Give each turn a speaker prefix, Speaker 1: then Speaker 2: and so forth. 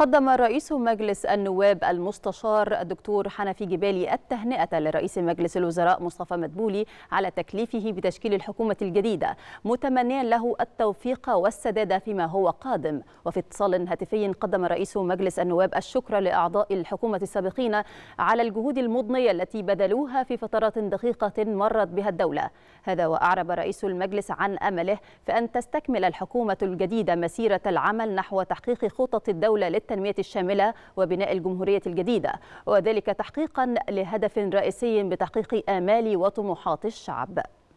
Speaker 1: قدم رئيس مجلس النواب المستشار الدكتور حنفي جبالي التهنئة لرئيس مجلس الوزراء مصطفى مدبولي على تكليفه بتشكيل الحكومة الجديدة متمنيا له التوفيق والسداد فيما هو قادم وفي اتصال هاتفي قدم رئيس مجلس النواب الشكر لأعضاء الحكومة السابقين على الجهود المضنية التي بذلوها في فترات دقيقة مرت بها الدولة هذا وأعرب رئيس المجلس عن أمله في أن تستكمل الحكومة الجديدة مسيرة العمل نحو تحقيق خطط الدولة للتعليم التنمية الشاملة وبناء الجمهورية الجديدة وذلك تحقيقا لهدف رئيسي بتحقيق آمال وطموحات الشعب